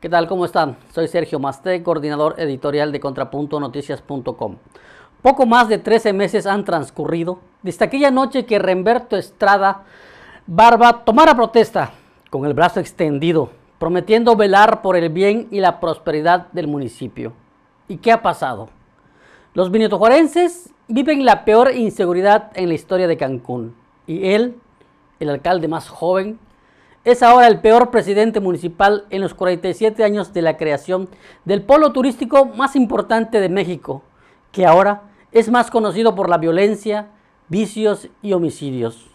¿Qué tal? ¿Cómo están? Soy Sergio Masté, coordinador editorial de ContrapuntoNoticias.com. Poco más de 13 meses han transcurrido desde aquella noche que Remberto Estrada Barba tomara protesta con el brazo extendido, prometiendo velar por el bien y la prosperidad del municipio. ¿Y qué ha pasado? Los vinetojuarenses viven la peor inseguridad en la historia de Cancún y él, el alcalde más joven, es ahora el peor presidente municipal en los 47 años de la creación del polo turístico más importante de México, que ahora es más conocido por la violencia, vicios y homicidios.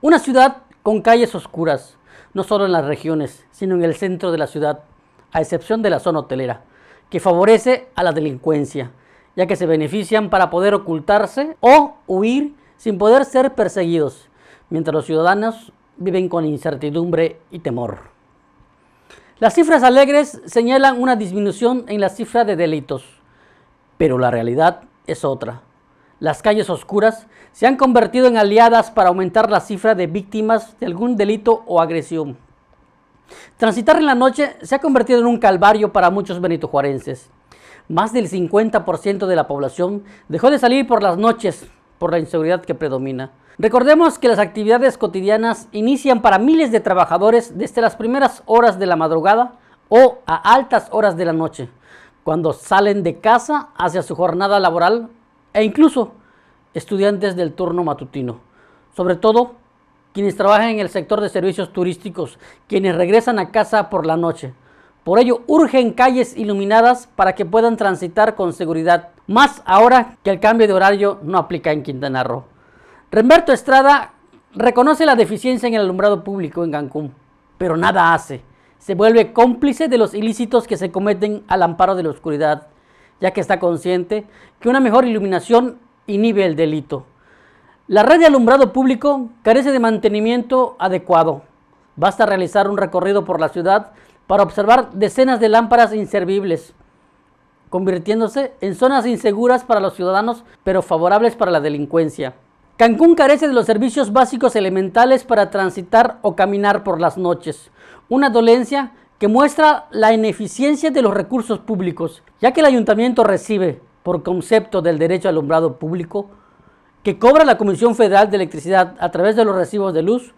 Una ciudad con calles oscuras, no solo en las regiones, sino en el centro de la ciudad, a excepción de la zona hotelera, que favorece a la delincuencia, ya que se benefician para poder ocultarse o huir sin poder ser perseguidos, mientras los ciudadanos viven con incertidumbre y temor. Las cifras alegres señalan una disminución en la cifra de delitos, pero la realidad es otra. Las calles oscuras se han convertido en aliadas para aumentar la cifra de víctimas de algún delito o agresión. Transitar en la noche se ha convertido en un calvario para muchos benitojuarenses. Más del 50% de la población dejó de salir por las noches por la inseguridad que predomina. Recordemos que las actividades cotidianas inician para miles de trabajadores desde las primeras horas de la madrugada o a altas horas de la noche, cuando salen de casa hacia su jornada laboral e incluso estudiantes del turno matutino, sobre todo quienes trabajan en el sector de servicios turísticos, quienes regresan a casa por la noche. Por ello, urgen calles iluminadas para que puedan transitar con seguridad, más ahora que el cambio de horario no aplica en Quintana Roo. Remberto Estrada reconoce la deficiencia en el alumbrado público en Cancún, pero nada hace. Se vuelve cómplice de los ilícitos que se cometen al amparo de la oscuridad, ya que está consciente que una mejor iluminación inhibe el delito. La red de alumbrado público carece de mantenimiento adecuado. Basta realizar un recorrido por la ciudad para observar decenas de lámparas inservibles, convirtiéndose en zonas inseguras para los ciudadanos, pero favorables para la delincuencia. Cancún carece de los servicios básicos elementales para transitar o caminar por las noches, una dolencia que muestra la ineficiencia de los recursos públicos, ya que el ayuntamiento recibe, por concepto del derecho al alumbrado público, que cobra la Comisión Federal de Electricidad a través de los recibos de luz,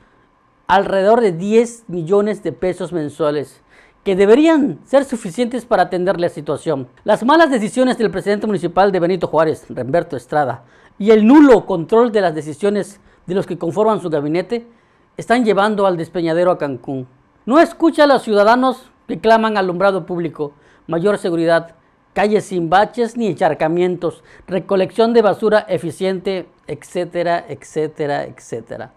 alrededor de 10 millones de pesos mensuales, que deberían ser suficientes para atender la situación. Las malas decisiones del presidente municipal de Benito Juárez, Remberto Estrada, y el nulo control de las decisiones de los que conforman su gabinete, están llevando al despeñadero a Cancún. No escucha a los ciudadanos que claman alumbrado público, mayor seguridad, calles sin baches ni encharcamientos, recolección de basura eficiente, etcétera, etcétera, etcétera.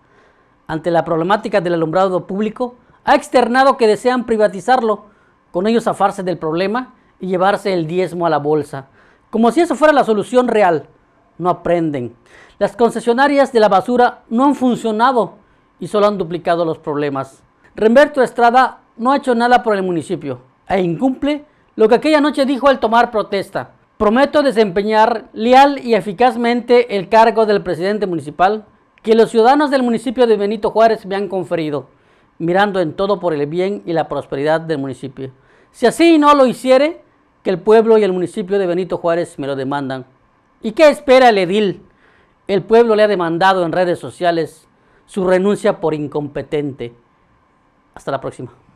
Ante la problemática del alumbrado público, ha externado que desean privatizarlo, con ello zafarse del problema y llevarse el diezmo a la bolsa. Como si eso fuera la solución real. No aprenden. Las concesionarias de la basura no han funcionado y solo han duplicado los problemas. Remberto Estrada no ha hecho nada por el municipio e incumple lo que aquella noche dijo al tomar protesta. Prometo desempeñar leal y eficazmente el cargo del presidente municipal que los ciudadanos del municipio de Benito Juárez me han conferido mirando en todo por el bien y la prosperidad del municipio. Si así no lo hiciere, que el pueblo y el municipio de Benito Juárez me lo demandan. ¿Y qué espera el edil? El pueblo le ha demandado en redes sociales su renuncia por incompetente. Hasta la próxima.